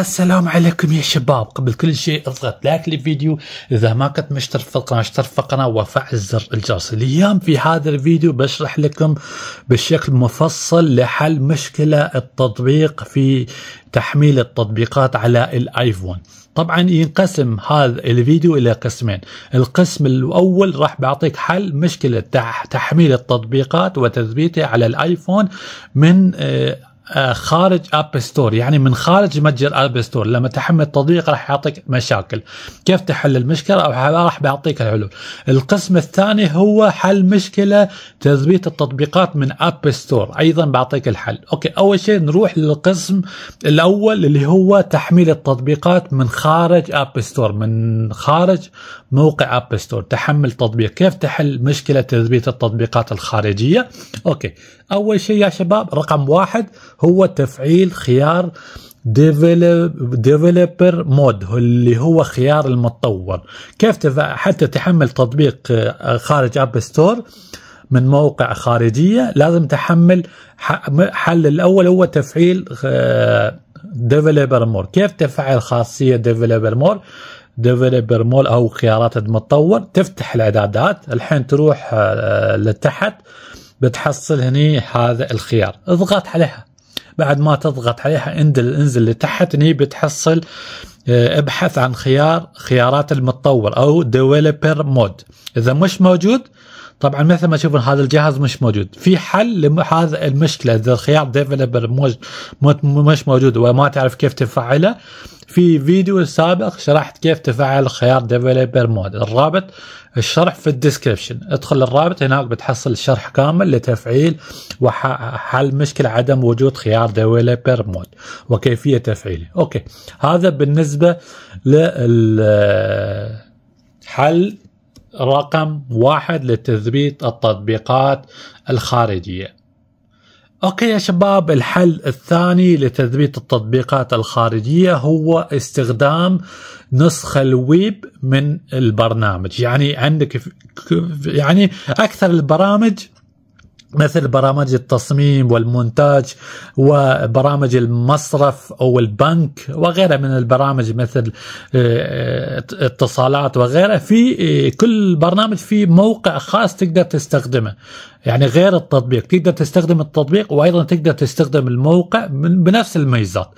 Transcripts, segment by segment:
السلام عليكم يا شباب قبل كل شيء اضغط لايك للفيديو اذا ما كنت مشترك في القناه اشترك في القناه وفعل زر الجرس اليوم في هذا الفيديو بشرح لكم بشكل مفصل لحل مشكله التطبيق في تحميل التطبيقات على الايفون طبعا ينقسم هذا الفيديو الى قسمين القسم الاول راح بعطيك حل مشكله تحميل التطبيقات وتثبيتها على الايفون من آه، آه، خارج اب ستور يعني من خارج متجر اب ستور لما تحمل التطبيق راح يعطيك مشاكل كيف تحل المشكله او راح بيعطيك الحلول القسم الثاني هو حل مشكله تثبيت التطبيقات من اب ستور ايضا بعطيك الحل اوكي اول شيء نروح للقسم الاول اللي هو تحميل التطبيقات من خارج اب ستور من خارج موقع اب ستور تحمل تطبيق كيف تحل مشكله تثبيت التطبيقات الخارجيه اوكي اول شيء يا شباب رقم واحد هو تفعيل خيار ديفلوبر مود اللي هو خيار المتطور كيف حتى تحمل تطبيق آه، خارج اب ستور من موقع خارجية لازم تحمل حل الأول هو تفعيل ديفلوبر آه، مور كيف تفعل خاصية ديفلوبر مور ديفلوبر مود أو خيارات المتطور تفتح الإعدادات الحين تروح آه، لتحت بتحصل هني هذا الخيار اضغط عليها بعد ما تضغط عليها انزل انزل لتحت هني بتحصل آه، ابحث عن خيار خيارات المتطور او developer مود اذا مش موجود طبعا مثل ما تشوفون هذا الجهاز مش موجود في حل لهذا المشكله اذا الخيار ديفلوبر مش موجود وما تعرف كيف تفعله في فيديو سابق شرحت كيف تفعل خيار ديفلوبر مود الرابط الشرح في الديسكربشن ادخل الرابط هناك بتحصل الشرح كامل لتفعيل وحل مشكلة عدم وجود خيار ديفلوبر مود وكيفية تفعيله اوكي هذا بالنسبة لل حل رقم واحد لتثبيت التطبيقات الخارجية أوكي يا شباب الحل الثاني لتثبيت التطبيقات الخارجية هو استخدام نسخة الويب من البرنامج يعني عندك يعني أكثر البرامج مثل برامج التصميم والمونتاج وبرامج المصرف او البنك وغيرها من البرامج مثل آه، آه، اتصالات وغيرها في آه، كل برنامج في موقع خاص تقدر تستخدمه يعني غير التطبيق تقدر تستخدم التطبيق وايضا تقدر تستخدم الموقع بنفس الميزات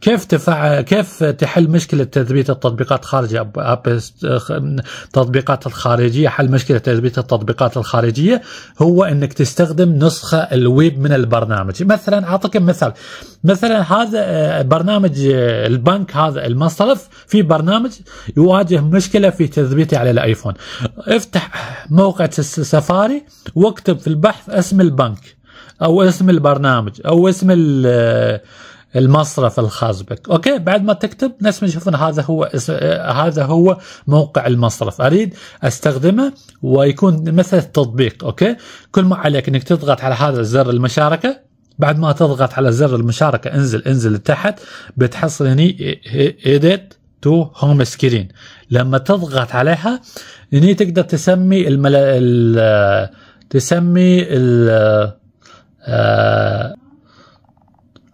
كيف تفع... كيف تحل مشكله تثبيت التطبيقات خارج التطبيقات الخارجيه حل مشكله تثبيت التطبيقات الخارجيه هو انك تستخدم نسخه الويب من البرنامج مثلا اعطيك مثال مثلا هذا آه، برنامج آه، البنك هذا المصرف في برنامج يواجه مشكله في تثبيته على الايفون افتح موقع سفاري واكتب البحث اسم البنك او اسم البرنامج او اسم آه، المصرف الخاص بك اوكي بعد ما تكتب نفس ما تشوفون هذا هو اسم آه، هذا هو موقع المصرف اريد استخدمه ويكون مثل التطبيق اوكي كل ما عليك انك تضغط على هذا زر المشاركه بعد ما تضغط على زر المشاركه انزل انزل لتحت بتحصل هني ايديت تو هوم سكرين لما تضغط عليها هني تقدر تسمي الملا... آه، تسمي ال آه، آه،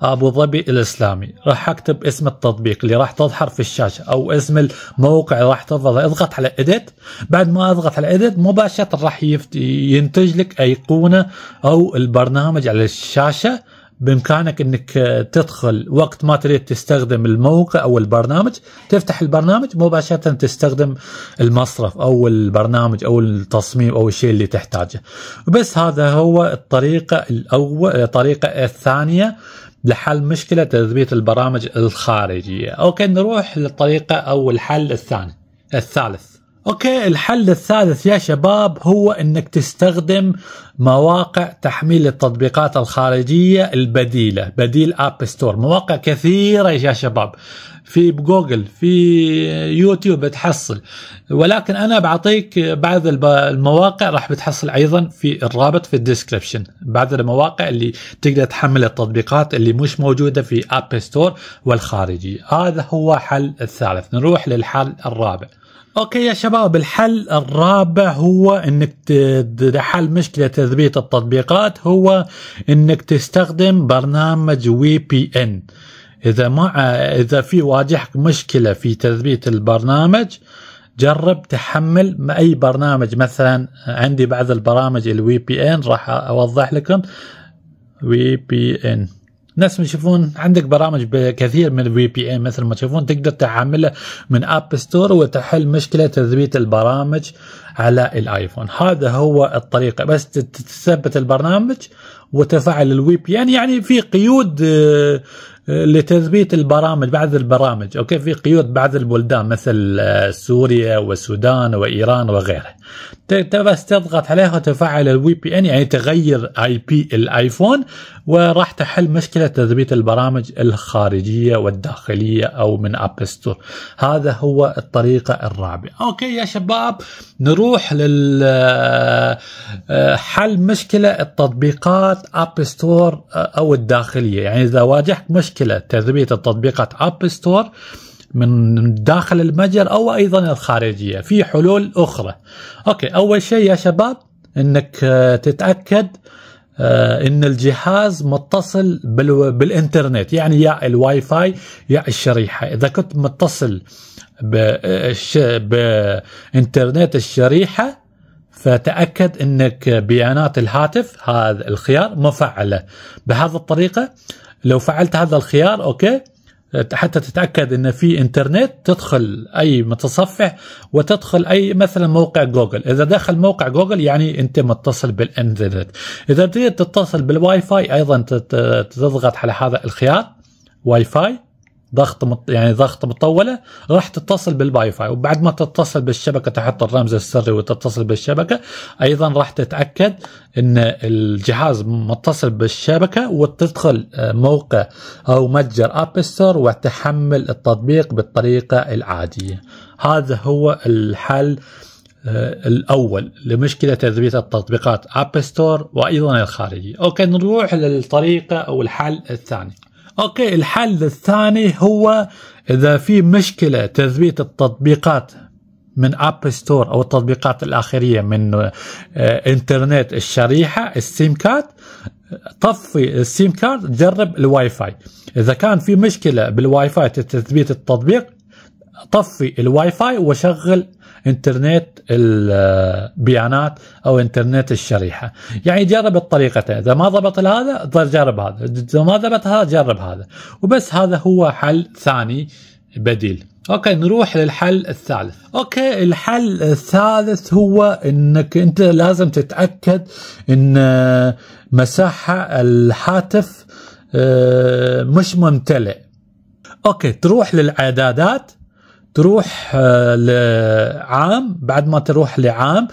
ابو ظبي الاسلامي راح اكتب اسم التطبيق اللي راح تظهر في الشاشه او اسم الموقع اللي راح تظهر اضغط على اديت بعد ما اضغط على اديت مباشره راح ينتج لك ايقونه او البرنامج على الشاشه بامكانك انك آه، تدخل وقت ما تريد تستخدم الموقع او البرنامج تفتح البرنامج مباشره تستخدم المصرف او البرنامج او التصميم او الشيء اللي تحتاجه بس هذا هو الطريقه الاول الطريقه آه، الثانيه لحل مشكله تثبيت البرامج الخارجيه اوكي نروح للطريقه او الحل الثاني الثالث اوكي الحل الثالث يا شباب هو انك تستخدم مواقع تحميل التطبيقات الخارجيه البديله بديل اب ستور مواقع كثيره يا شباب في جوجل في يوتيوب بتحصل ولكن انا بعطيك بعض المواقع راح بتحصل ايضا في الرابط في الديسكربشن بعض المواقع اللي تقدر تحمل التطبيقات اللي مش موجوده في اب ستور والخارجي هذا هو حل الثالث نروح للحل الرابع اوكي يا شباب الحل الرابع هو انك حل مشكله تثبيت التطبيقات هو انك تستخدم برنامج وي بي ان اذا ما اذا في واجهك مشكله في تثبيت البرنامج جرب تحمل اي برنامج مثلا عندي بعض البرامج الوي بي ان راح اوضح لكم وي بي ان ناس يشوفون عندك برامج بكثير من الفي بي ان مثل ما تشوفون تقدر تعملها من اب ستور وتحل مشكله تثبيت البرامج على الايفون هذا هو الطريقه بس تثبت البرنامج وتفعل الوي بي ان يعني في قيود آه، آه، لتثبيت البرامج بعض البرامج أوكي في قيود بعض البلدان مثل آه، سوريا والسودان وإيران وغيرها بس تضغط عليها وتفعل الوي بي ان يعني تغير اي بي الايفون وراح تحل مشكله تثبيت البرامج الخارجيه والداخليه او من اب ستور هذا هو الطريقه الرابعه اوكي يا شباب نروح لل آه، حل مشكله التطبيقات اب ستور او الداخليه يعني اذا واجهك مشكله مشكلة تثبيت التطبيقات اب ستور من داخل المتجر او ايضا الخارجية في حلول اخرى اوكي اول شيء يا شباب انك آه، تتأكد آه، ان الجهاز متصل بالانترنت يعني يا الواي فاي يا الشريحه اذا كنت متصل آه، بانترنت الشريحه فتاكد انك بيانات الهاتف هذا الخيار مفعله بهذه الطريقه لو فعلت هذا الخيار اوكي حتى تتاكد ان في انترنت تدخل اي متصفح وتدخل اي مثلا موقع جوجل اذا دخل موقع جوجل يعني انت متصل بالانترنت اذا تريد تتصل بالواي فاي ايضا تضغط على هذا الخيار واي فاي ضغط مط... يعني ضغط مطوله راح تتصل بالباي فاي وبعد ما تتصل بالشبكه تحط الرمز السري وتتصل بالشبكه ايضا راح تتاكد ان الجهاز متصل بالشبكه وتدخل آه، موقع او متجر اب ستور وتحمل التطبيق بالطريقه العاديه هذا هو الحل آه، الاول لمشكله تثبيت التطبيقات اب ستور وايضا الخارجي اوكي نروح للطريقه او الحل الثاني اوكي الحل الثاني هو اذا في مشكله تثبيت التطبيقات من اب ستور او التطبيقات الاخريه من آه، انترنت الشريحه السيم كارد طفي السيم كارد جرب الواي فاي اذا كان في مشكله بالواي فاي تثبيت التطبيق طفي الواي فاي وشغل انترنت البيانات او انترنت الشريحه يعني جرب الطريقتين اذا ما ضبط هذا جرب هذا اذا ما ضبط هذا جرب هذا وبس هذا هو حل ثاني بديل اوكي نروح للحل الثالث اوكي الحل الثالث هو انك انت لازم تتاكد ان مساحه الهاتف آه، مش ممتلئ اوكي تروح للاعدادات تروح آه، لعام بعد ما تروح لعام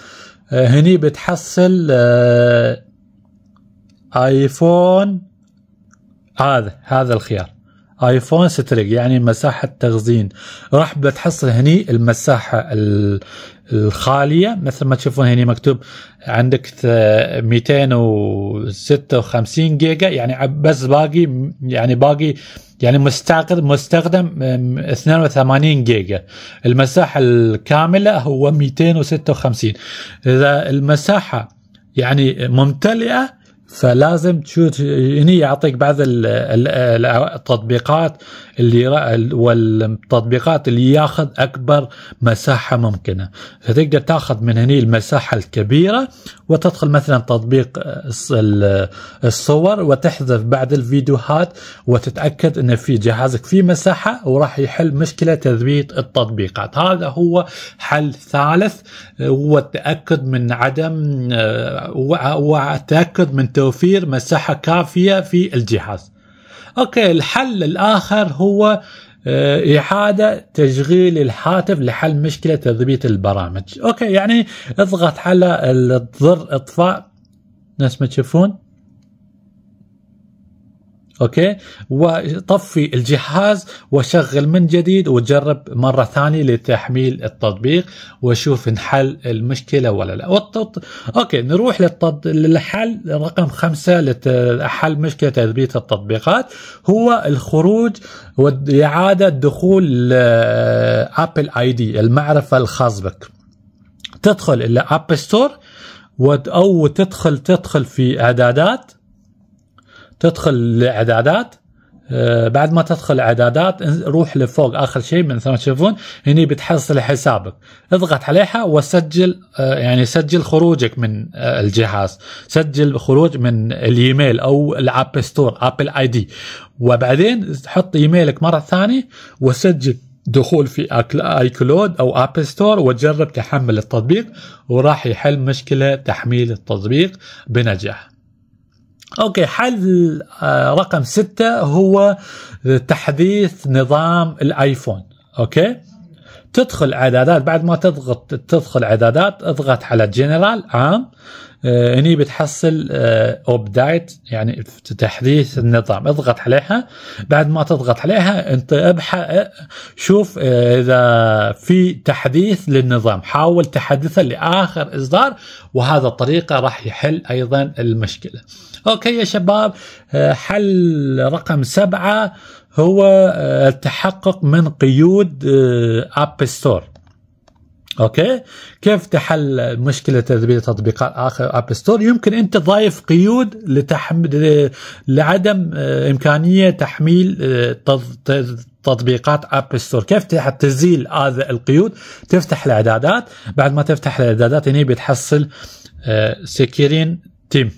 آه، هني بتحصل آه، ايفون هذا هذا الخيار ايفون 6 يعني مساحه تخزين راح بتحصل هني المساحه الخاليه مثل ما تشوفون هني مكتوب عندك 256 جيجا يعني بس باقي يعني باقي يعني مستخدم مستخدم 82 جيجا المساحه الكامله هو 256 اذا المساحه يعني ممتلئه فلازم تشوف هني يعطيك بعض التطبيقات اللي والتطبيقات اللي ياخذ اكبر مساحه ممكنه فتقدر تاخذ من هني المساحه الكبيره وتدخل مثلا تطبيق الصور وتحذف بعد الفيديوهات وتتاكد ان في جهازك في مساحه وراح يحل مشكله تثبيت التطبيقات هذا هو حل ثالث هو التاكد من عدم والتاكد من توفير مساحه كافيه في الجهاز اوكي الحل الاخر هو آه، إعادة تشغيل الهاتف لحل مشكلة تثبيت البرامج أوكي يعني اضغط على الزر إطفاء نفس ما تشوفون اوكي وطفي الجهاز وشغل من جديد وجرب مره ثانيه لتحميل التطبيق وشوف انحل المشكله ولا لا والتط... اوكي نروح للتط... للحل رقم خمسة لحل مشكله تثبيت التطبيقات هو الخروج واعاده دخول ابل اي دي المعرفه الخاص بك تدخل الى اب ستور او تدخل تدخل في اعدادات تدخل الاعدادات آه، بعد ما تدخل اعدادات روح لفوق اخر شيء مثل ما تشوفون هني بتحصل حسابك اضغط عليها وسجل آه، يعني سجل خروجك من آه، الجهاز سجل خروج من الايميل او الاب ستور ابل اي دي وبعدين حط ايميلك مره ثانيه وسجل دخول في اي كلود او اب ستور وجرب تحمل التطبيق وراح يحل مشكله تحميل التطبيق بنجاح اوكي حل آه، رقم ستة هو تحديث نظام الايفون اوكي تدخل اعدادات بعد ما تضغط تدخل اعدادات اضغط على جنرال عام آه هني بتحصل اوبدايت آه، يعني تحديث النظام اضغط عليها بعد ما تضغط عليها انت ابحث آه، شوف آه، اذا في تحديث للنظام حاول تحدثه لاخر اصدار وهذا الطريقه راح يحل ايضا المشكله اوكي يا شباب حل رقم سبعه هو آه، التحقق من قيود اب آه، ستور اوكي كيف تحل مشكله تثبيت تطبيقات اخر اب ستور يمكن انت ضايف قيود لتحمل لعدم آه، امكانيه تحميل تطبيقات اب ستور كيف تزيل هذا القيود تفتح الاعدادات بعد ما تفتح الاعدادات هنا بتحصل سكيرين تيم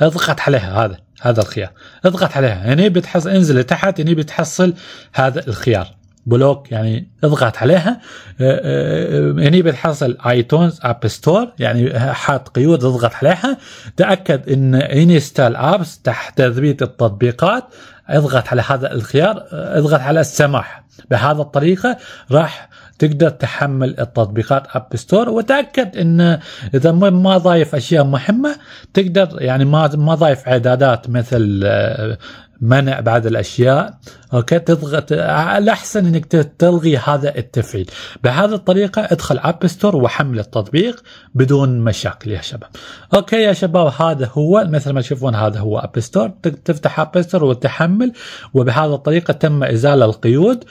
اضغط عليها هذا هذا الخيار اضغط عليها يعني هنا بتحصل انزل لتحت يعني هنا بتحصل هذا الخيار بلوك يعني اضغط عليها هنا آه، آه، يعني بتحصل ايتونز اب ستور يعني حاط قيود اضغط عليها تاكد ان انستال ابس تحت تثبيت التطبيقات اضغط على هذا الخيار اضغط على السماح بهذا الطريقة راح تقدر تحمل التطبيقات اب ستور وتاكد ان اذا ما ضايف اشياء مهمه تقدر يعني ما ما ضايف اعدادات مثل آه، منع بعض الاشياء اوكي تضغط الاحسن انك تلغي هذا التفعيل بهذه الطريقه ادخل اب ستور وحمل التطبيق بدون مشاكل يا شباب اوكي يا شباب هذا هو مثل ما تشوفون هذا هو اب ستور تفتح اب ستور وتحمل وبهذه الطريقه تم ازاله القيود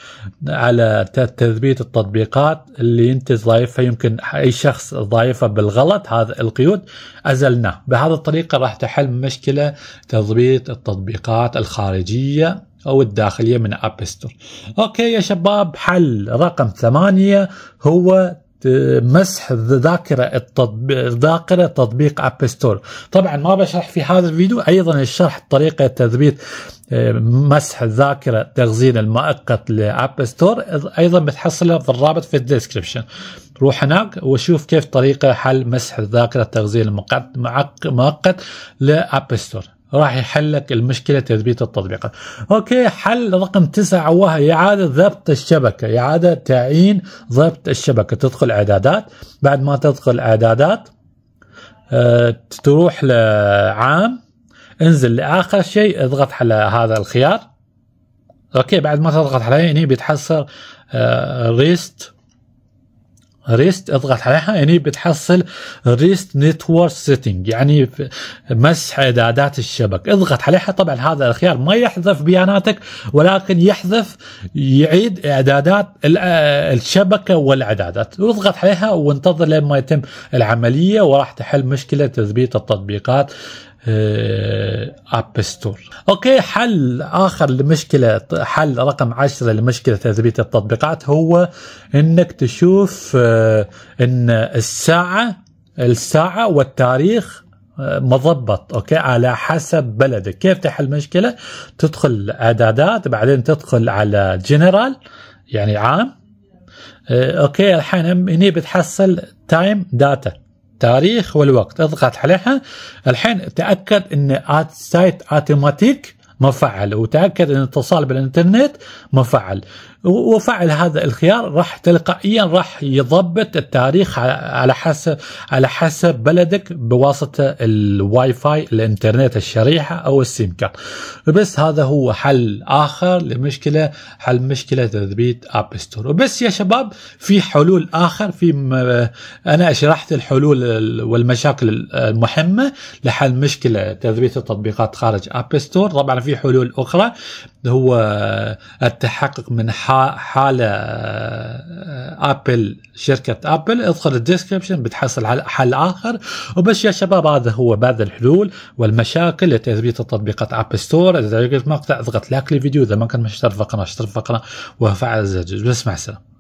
على تثبيت التطبيقات اللي انت ضايفها يمكن اي شخص ضايفها بالغلط هذا القيود ازلناه بهذه الطريقه راح تحل مشكله تضبيط التطبيقات الخاصة الخارجية أو الداخلية من أب ستور أوكي يا شباب حل رقم ثمانية هو مسح ذاكرة التطبيق ذاكرة تطبيق اب ستور طبعا ما بشرح في هذا الفيديو ايضا الشرح طريقة تثبيت آه، مسح الذاكرة تخزين المؤقت لاب ستور ايضا بتحصلها في الرابط في الديسكربشن روح هناك وشوف كيف طريقة حل مسح الذاكرة تخزين المؤقت لاب ستور راح يحل لك المشكله تثبيت التطبيقات. اوكي حل رقم تسعه وهي اعاده ضبط الشبكه، اعاده تعيين ضبط الشبكه، تدخل اعدادات، بعد ما تدخل اعدادات أه تروح لعام انزل لاخر شيء اضغط على هذا الخيار. اوكي بعد ما تضغط عليه هنا بيتحصل أه ريست ريست اضغط عليها يعني بتحصل ريست نتورك سيتنج يعني مسح اعدادات الشبك اضغط عليها طبعا هذا الخيار ما يحذف بياناتك ولكن يحذف يعيد اعدادات الشبكه والاعدادات اضغط عليها وانتظر لما يتم العمليه وراح تحل مشكله تثبيت التطبيقات اب آه، ستور اوكي حل اخر لمشكله حل رقم عشرة لمشكله تثبيت التطبيقات هو انك تشوف آه، ان الساعه الساعه والتاريخ آه، مضبط اوكي على حسب بلدك كيف تحل مشكله تدخل اعدادات بعدين تدخل على جنرال يعني عام اوكي الحين هني بتحصل تايم داتا التاريخ والوقت اضغط عليها الحين تاكد ان سايت اوتوماتيك مفعل وتاكد ان الاتصال بالانترنت مفعل وفعل هذا الخيار راح تلقائيا راح يضبط التاريخ على حسب على حسب بلدك بواسطه الواي فاي الانترنت الشريحه او السيم كارد بس هذا هو حل اخر لمشكله حل مشكله تثبيت اب ستور وبس يا شباب في حلول اخر في انا شرحت الحلول والمشاكل المهمه لحل مشكله تثبيت التطبيقات خارج اب ستور طبعا في حلول اخرى هو التحقق من حال حال ابل آه، آه، شركه ابل ادخل الديسكربشن بتحصل على حل اخر وبس يا شباب هذا هو بعض الحلول والمشاكل لتثبيت تطبيقات اب ستور اذا عجبك المقطع اضغط لايك للفيديو اذا ما كان مشترك في القناه اشترك في القناه وفعل الزر بس مع السلامه